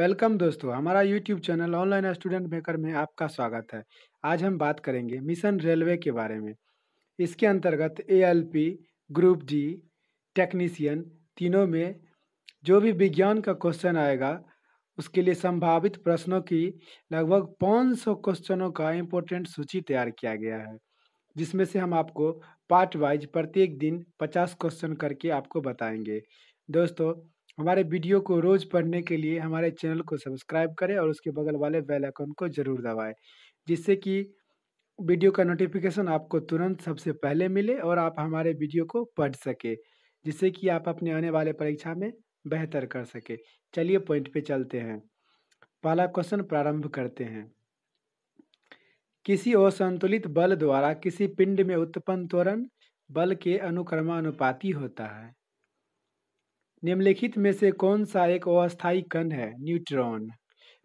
welcome दोस्तों हमारा YouTube channel online student maker में आपका स्वागत है आज हम बात करेंगे मिशन रेलवे के बारे में इसके अंतर्गत ए ग्रुप डी टेक्नीसियन तीनों में जो भी विज्ञान का क्वेश्चन आएगा उसके लिए संभावित प्रश्नों की लगभग 500 क्वेश्चनों का इम्पोर्टेंट सूची तैयार किया गया है जिसमें से हम आपको पार्ट वाइज प्रत्येक दिन पचास क्वेश्चन करके आपको बताएंगे दोस्तों हमारे वीडियो को रोज़ पढ़ने के लिए हमारे चैनल को सब्सक्राइब करें और उसके बगल वाले बेल आइकन को ज़रूर दबाएं जिससे कि वीडियो का नोटिफिकेशन आपको तुरंत सबसे पहले मिले और आप हमारे वीडियो को पढ़ सके जिससे कि आप अपने आने वाले परीक्षा में बेहतर कर सके चलिए पॉइंट पे चलते हैं पहला क्वेश्चन प्रारंभ करते हैं किसी असंतुलित बल द्वारा किसी पिंड में उत्पन्न त्वरण बल के अनुक्रमानुपाती होता है निम्नलिखित में से कौन सा एक अस्थायी कण है न्यूट्रॉन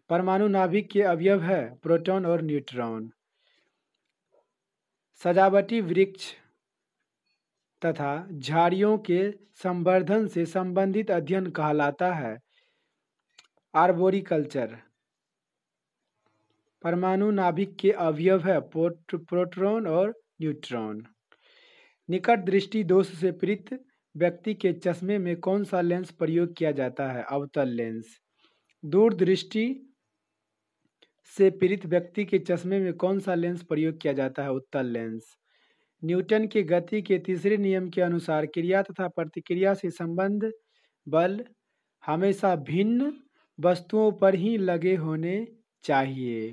परमाणु नाभिक के अवयव है प्रोटॉन और न्यूट्रॉन सजावटी वृक्ष तथा झाड़ियों के संवर्धन से संबंधित अध्ययन कहलाता है आर्बोरिकल्चर परमाणु नाभिक के अवयव है प्रोट्रॉन और न्यूट्रॉन निकट दृष्टि दोष से पीड़ित व्यक्ति के चश्मे में कौन सा लेंस प्रयोग किया जाता है अवतल लेंस दूरदृष्टि से पीड़ित व्यक्ति के चश्मे में कौन सा लेंस प्रयोग किया जाता है उत्तल लेंस न्यूटन की गति के तीसरे नियम के अनुसार क्रिया तथा प्रतिक्रिया से संबंध बल हमेशा भिन्न वस्तुओं पर ही लगे होने चाहिए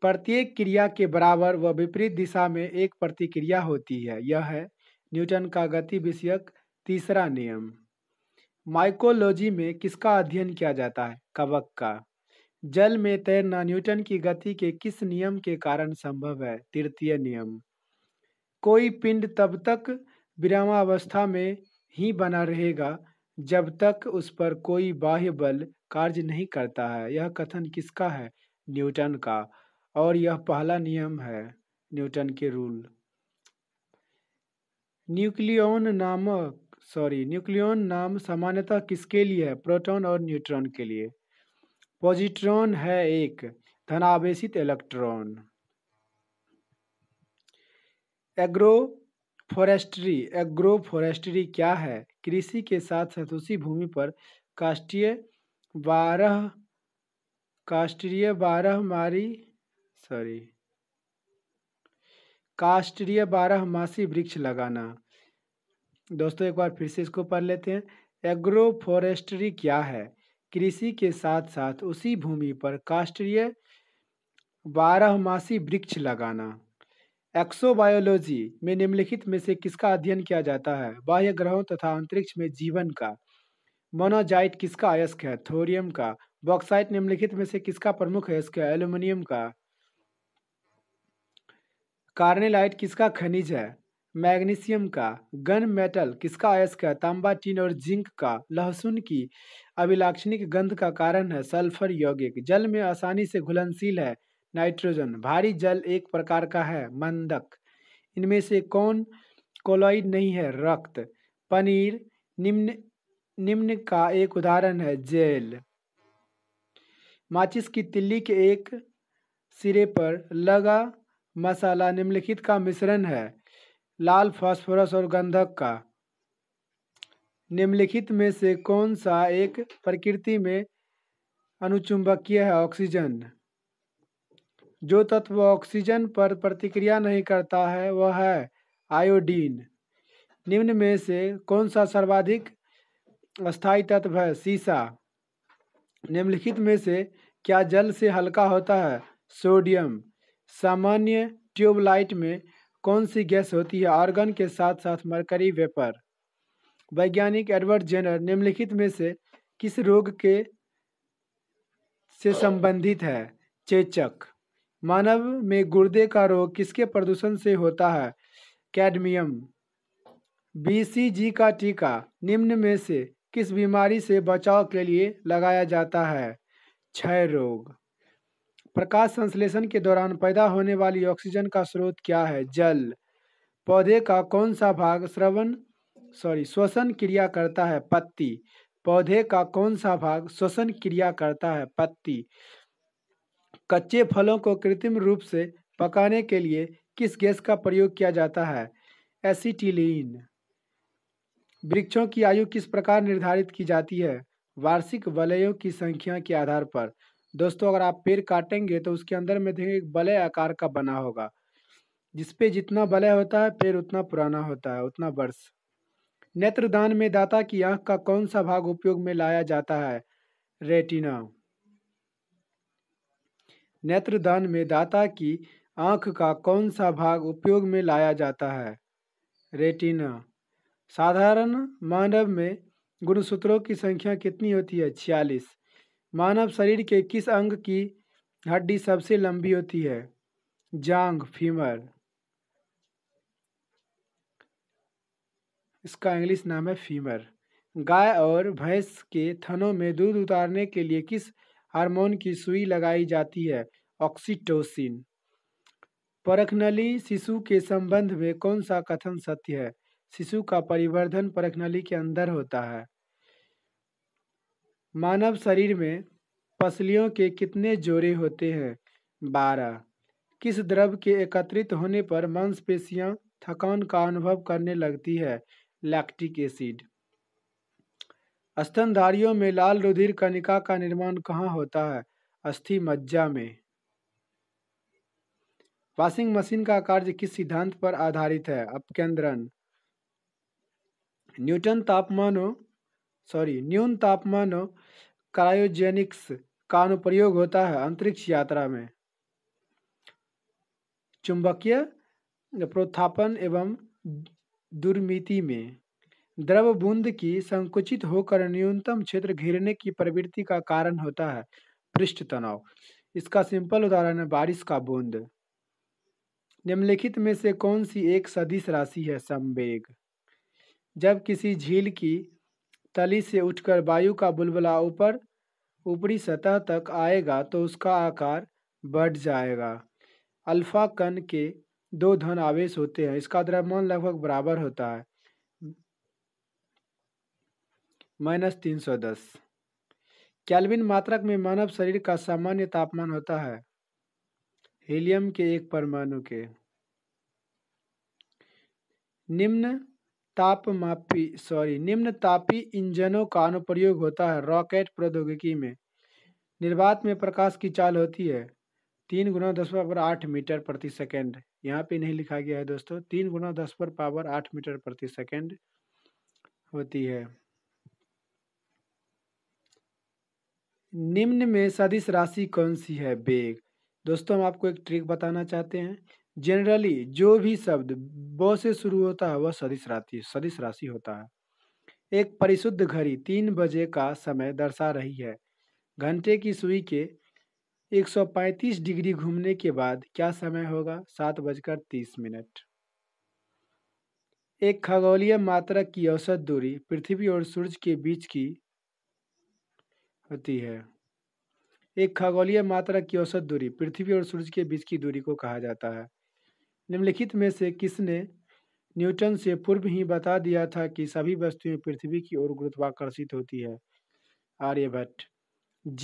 प्रत्येक क्रिया के बराबर व विपरीत दिशा में एक प्रतिक्रिया होती है यह है न्यूटन का गति विषयक तीसरा नियम माइकोलॉजी में किसका अध्ययन किया जाता है कवक का जल में तैरना न्यूटन की गति के किस नियम के कारण संभव है तृतीय नियम कोई पिंड तब तक विरामावस्था में ही बना रहेगा जब तक उस पर कोई बाह्य बल कार्य नहीं करता है यह कथन किसका है न्यूटन का और यह पहला नियम है न्यूटन के रूल न्यूक्लियोन नामक सॉरी न्यूक्लियोन नाम सामान्यतः किसके लिए है प्रोटॉन और न्यूट्रॉन के लिए पॉजिट्रॉन है एक धनावेशित electron agroforestry agroforestry क्या है कृषि के साथ उसी भूमि पर काष्ठीय बारह काष्ठीय बारह मारी सॉरी काष्ठीय बारहमासी वृक्ष लगाना दोस्तों एक बार फिर से इसको पढ़ लेते हैं एग्रो फॉरेस्ट्री क्या है कृषि के साथ साथ उसी भूमि पर काष्ठीय बारहमासी वृक्ष लगाना एक्सोबायोलॉजी में निम्नलिखित में से किसका अध्ययन किया जाता है बाह्य ग्रहों तथा अंतरिक्ष में जीवन का मोनोजाइट किसका अयस्क है थोरियम का बॉक्साइट निम्नलिखित में से किसका प्रमुख अयस्क है एल्यूमिनियम का कार्नेलाइट किसका खनिज है मैग्नीशियम का गन मेटल किसका अयस्क है तांबा टीन और जिंक का लहसुन की अभिलाक्षणिक गंध का कारण है सल्फर यौगिक जल में आसानी से घुलनशील है नाइट्रोजन भारी जल एक प्रकार का है मंदक इनमें से कौन कोलोइड नहीं है रक्त पनीर निम्न निम्न का एक उदाहरण है जेल माचिस की तिल्ली के एक सिरे पर लगा मसाला निम्नलिखित का मिश्रण है लाल फास्फोरस और गंधक का निम्नलिखित में से कौन सा एक प्रकृति में अनुचुंबकीय है ऑक्सीजन जो तत्व ऑक्सीजन पर प्रतिक्रिया नहीं करता है वह है आयोडीन निम्न में से कौन सा सर्वाधिक स्थायी तत्व है सीसा निम्नलिखित में से क्या जल से हल्का होता है सोडियम सामान्य ट्यूबलाइट में कौन सी गैस होती है आर्गन के साथ साथ मरकरी वेपर वैज्ञानिक एडवर्ड जेनर निम्नलिखित में से किस रोग के से संबंधित है चेचक मानव में गुर्दे का रोग किसके प्रदूषण से होता है कैडमियम बीसीजी का टीका निम्न में से किस बीमारी से बचाव के लिए लगाया जाता है क्षय रोग प्रकाश संश्लेषण के दौरान पैदा होने वाली ऑक्सीजन का स्रोत क्या है जल पौधे का कौन सा भाग श्रवण सॉरी श्वसन क्रिया करता है पत्ती पौधे का कौन सा भाग श्वसन क्रिया करता है पत्ती कच्चे फलों को कृत्रिम रूप से पकाने के लिए किस गैस का प्रयोग किया जाता है एसिटिलीन वृक्षों की आयु किस प्रकार निर्धारित की जाती है वार्षिक वलयों की संख्या के आधार पर दोस्तों अगर आप पेड़ काटेंगे तो उसके अंदर में देखेंगे एक आकार का बना होगा जिसपे जितना बले होता है पेड़ उतना पुराना होता है उतना वर्ष नेत्रदान में दाता की आंख का कौन सा भाग उपयोग में लाया जाता है रेटिना नेत्रदान में दाता की आंख का कौन सा भाग उपयोग में लाया जाता है रेटिना साधारण मानव में गुणसूत्रों की संख्या कितनी होती है छियालीस मानव शरीर के किस अंग की हड्डी सबसे लंबी होती है जांग फीमर इसका इंग्लिश नाम है फीमर गाय और भैंस के थनों में दूध उतारने के लिए किस हार्मोन की सुई लगाई जाती है ऑक्सीटोसिन परखनली शिशु के संबंध में कौन सा कथन सत्य है शिशु का परिवर्धन परखनली के अंदर होता है मानव शरीर में पसलियों के कितने जोड़े होते हैं बारह किस द्रव के एकत्रित होने पर मांसपेशियां थकान का अनुभव करने लगती है लैक्टिक एसिड स्तनधारियों में लाल रुधिर कणिका का निर्माण कहाँ होता है अस्थि मज्जा में वॉशिंग मशीन का कार्य किस सिद्धांत पर आधारित है अपकेंद्रन न्यूटन तापमानों सॉरी न्यून तापमान क्रायोजेनिक्स का अनुप्रयोग होता है अंतरिक्ष यात्रा में चुंबकीय प्रोत्थापन एवं दुर्मिति में द्रव बूंद की संकुचित होकर न्यूनतम क्षेत्र घेरने की प्रवृत्ति का कारण होता है पृष्ठ तनाव इसका सिंपल उदाहरण है बारिश का बूंद निम्नलिखित में से कौन सी एक सदिश राशि है संवेग जब किसी झील की तली से उठकर वायु का बुलबुला ऊपर ऊपरी सतह तक आएगा तो उसका आकार बढ़ जाएगा अल्फा कण के दो धन आवेश होते हैं इसका द्रव्यमान लगभग बराबर होता है माइनस तीन सौ दस कैलविन मात्रक में मानव शरीर का सामान्य तापमान होता है हीलियम के एक परमाणु के निम्न तापमापी सॉरी निम्न तापी इंजनों का अनुप्रयोग होता है रॉकेट प्रौद्योगिकी में निर्वात में प्रकाश की चाल होती है तीन गुना दस पावर आठ मीटर प्रति सेकेंड यहाँ पे नहीं लिखा गया है दोस्तों तीन गुना दस पर पावर आठ मीटर प्रति सेकेंड होती है निम्न में सदिश राशि कौन सी है बेग दोस्तों हम आपको एक ट्रिक बताना चाहते हैं जनरली जो भी शब्द ब से शुरू होता है वह सदिश राशि सदिश राशि होता है एक परिशुद्ध घड़ी तीन बजे का समय दर्शा रही है घंटे की सुई के 135 डिग्री घूमने के बाद क्या समय होगा सात बजकर तीस मिनट एक खगोलीय मात्रक की औसत दूरी पृथ्वी और सूर्य के बीच की होती है एक खगोलीय मात्रक की औसत दूरी पृथ्वी और सूर्य के बीच की दूरी को कहा जाता है निम्नलिखित में से किसने न्यूटन से पूर्व ही बता दिया था कि सभी वस्तुएं पृथ्वी की ओर गुरुत्वाकर्षित होती है आर्यभट्ट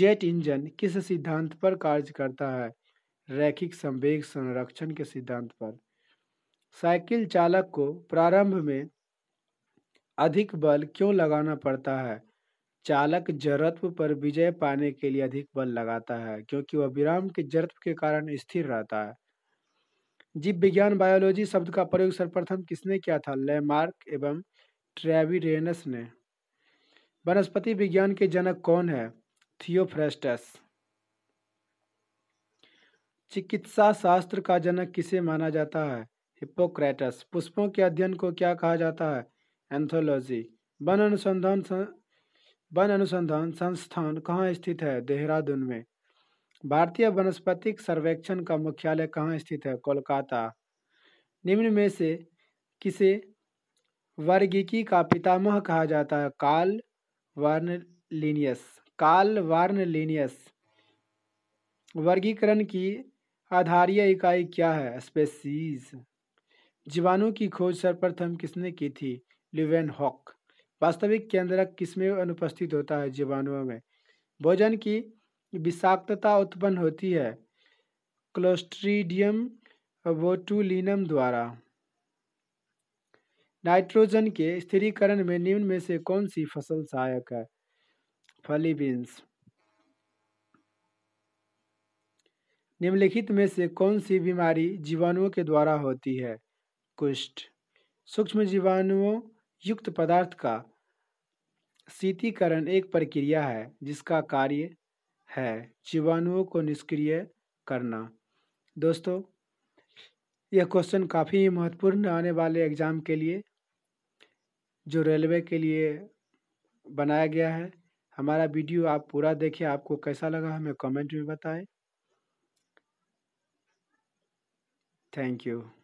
जेट इंजन किस सिद्धांत पर कार्य करता है रैखिक संवेग संरक्षण के सिद्धांत पर साइकिल चालक को प्रारंभ में अधिक बल क्यों लगाना पड़ता है चालक जड़त्व पर विजय पाने के लिए अधिक बल लगाता है क्योंकि वह विराम के जड़त्व के कारण स्थिर रहता है जीव विज्ञान बायोलॉजी शब्द का प्रयोग सर्वप्रथम किसने किया था लेमार्क एवं ट्रेविरेनस ने वनस्पति विज्ञान के जनक कौन है थियोफ्रेस्टस चिकित्सा शास्त्र का जनक किसे माना जाता है हिप्पोक्रेटस पुष्पों के अध्ययन को क्या कहा जाता है एंथोलॉजी वन अनुसंधान वन अनुसंधान संस्थान कहाँ स्थित है देहरादून में भारतीय वनस्पतिक सर्वेक्षण का मुख्यालय कहाँ स्थित है कोलकाता निम्न में से किसे वर्गिकी का पितामह कहा जाता है काल वर्न लिनियस काल वर्न लिनियस वर्गीकरण की आधारीय इकाई क्या है स्पेसीज जीवाणु की खोज सर्वप्रथम किसने की थी लिवेन हॉक वास्तविक केंद्रक किसमें अनुपस्थित होता है जीवाणुओं में भोजन की विषाक्तता उत्पन्न होती है क्लोस्ट्रीडियम वोटुलिनम द्वारा नाइट्रोजन के स्थिरीकरण में निम्न में से कौन सी फसल सहायक है फली बीन्स निम्नलिखित में से कौन सी बीमारी जीवाणुओं के द्वारा होती है कुष्ठ सूक्ष्म जीवाणुओं युक्त पदार्थ का शीतीकरण एक प्रक्रिया है जिसका कार्य है जीवाणुओं को निष्क्रिय करना दोस्तों यह क्वेश्चन काफ़ी महत्वपूर्ण आने वाले एग्ज़ाम के लिए जो रेलवे के लिए बनाया गया है हमारा वीडियो आप पूरा देखिए आपको कैसा लगा हमें कमेंट में बताएं थैंक यू